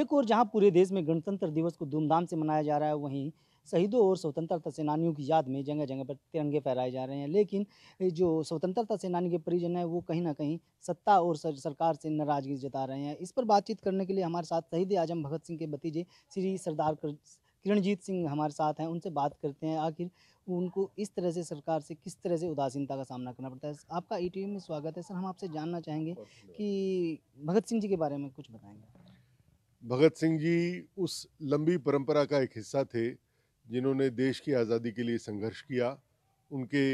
एक और जहां पूरे देश में गणतंत्र दिवस को धूमधाम से मनाया जा रहा है वहीं शहीदों और स्वतंत्रता सेनानियों की याद में जगह जगह पर तिरंगे फहराए जा रहे हैं लेकिन जो स्वतंत्रता सेनानी के परिजन हैं वो कहीं ना कहीं सत्ता और सरकार से नाराजगी जता रहे हैं इस पर बातचीत करने के लिए हमारे साथ शहीद आजम भगत सिंह के भतीजे श्री सरदार किरणजीत सिंह हमारे साथ हैं उनसे बात करते हैं आखिर उनको इस तरह से सरकार से किस तरह से उदासीनता का सामना करना पड़ता है आपका ई में स्वागत है सर हम आपसे जानना चाहेंगे कि भगत सिंह जी के बारे में कुछ बताएंगे भगत सिंह जी उस लंबी परंपरा का एक हिस्सा थे जिन्होंने देश की आज़ादी के लिए संघर्ष किया उनके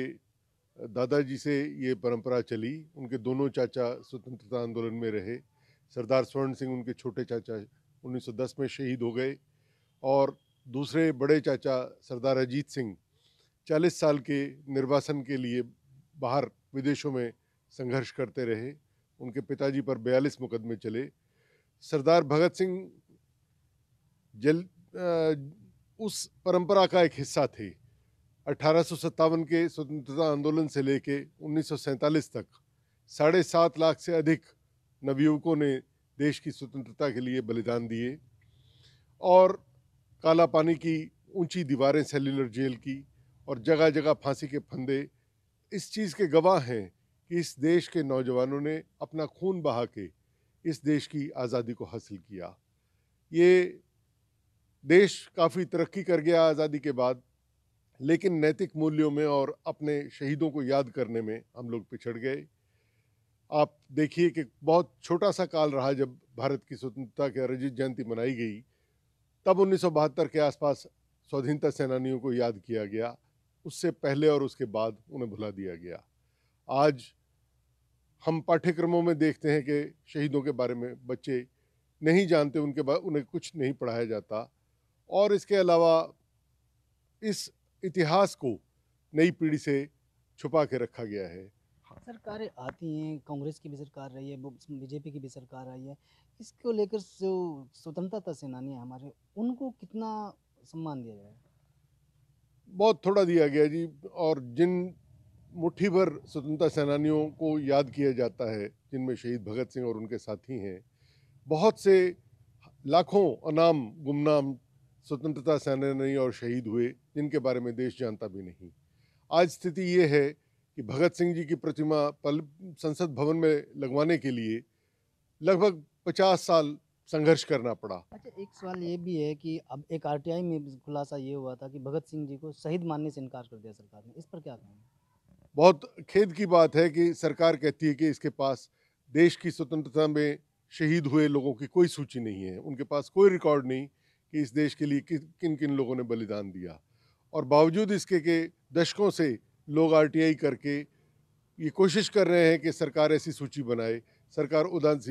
दादाजी से ये परंपरा चली उनके दोनों चाचा स्वतंत्रता आंदोलन में रहे सरदार स्वर्ण सिंह उनके छोटे चाचा 1910 में शहीद हो गए और दूसरे बड़े चाचा सरदार अजीत सिंह 40 साल के निर्वासन के लिए बाहर विदेशों में संघर्ष करते रहे उनके पिताजी पर 42 मुकदमे चले सरदार भगत सिंह जल उस परंपरा का एक हिस्सा थे अठारह के स्वतंत्रता आंदोलन से लेके उन्नीस तक साढ़े सात लाख से अधिक नवयुवकों ने देश की स्वतंत्रता के लिए बलिदान दिए और काला पानी की ऊंची दीवारें सेल्युलर जेल की और जगह जगह फांसी के फंदे इस चीज़ के गवाह हैं कि इस देश के नौजवानों ने अपना खून बहा के इस देश की आज़ादी को हासिल किया ये देश काफ़ी तरक्की कर गया आज़ादी के बाद लेकिन नैतिक मूल्यों में और अपने शहीदों को याद करने में हम लोग पिछड़ गए आप देखिए कि बहुत छोटा सा काल रहा जब भारत की स्वतंत्रता की रजत जयंती मनाई गई तब उन्नीस के आसपास स्वाधीनता सेनानियों को याद किया गया उससे पहले और उसके बाद उन्हें भुला दिया गया आज हम पाठ्यक्रमों में देखते हैं कि शहीदों के बारे में बच्चे नहीं जानते उनके बारे उन्हें कुछ नहीं पढ़ाया जाता और इसके अलावा इस इतिहास को नई पीढ़ी से छुपा के रखा गया है हाँ। सरकारें आती हैं कांग्रेस की भी सरकार रही है बीजेपी की भी सरकार आई है इसको लेकर जो स्वतंत्रता सेनानी है हमारे उनको कितना सम्मान दिया जाए बहुत थोड़ा दिया गया जी और जिन मुट्ठी भर स्वतंत्रता सेनानियों को याद किया जाता है जिनमें शहीद भगत सिंह और उनके साथी हैं बहुत से लाखों अनाम गुमनाम स्वतंत्रता सेनानी और शहीद हुए जिनके बारे में देश जानता भी नहीं आज स्थिति ये है कि भगत सिंह जी की प्रतिमा पल संसद भवन में लगवाने के लिए लगभग पचास साल संघर्ष करना पड़ा अच्छा एक सवाल ये भी है कि अब एक आरटीआई में खुलासा ये हुआ था कि भगत सिंह जी को शहीद मानने से इनकार कर दिया सरकार ने इस पर क्या कहेंगे बहुत खेद की बात है कि सरकार कहती है कि इसके पास देश की स्वतंत्रता में शहीद हुए लोगों की कोई सूची नहीं है उनके पास कोई रिकॉर्ड नहीं कि इस देश के लिए किन किन लोगों ने बलिदान दिया और बावजूद इसके के दशकों से लोग आरटीआई करके ये कोशिश कर रहे हैं कि सरकार ऐसी सूची बनाए सरकार उदासीन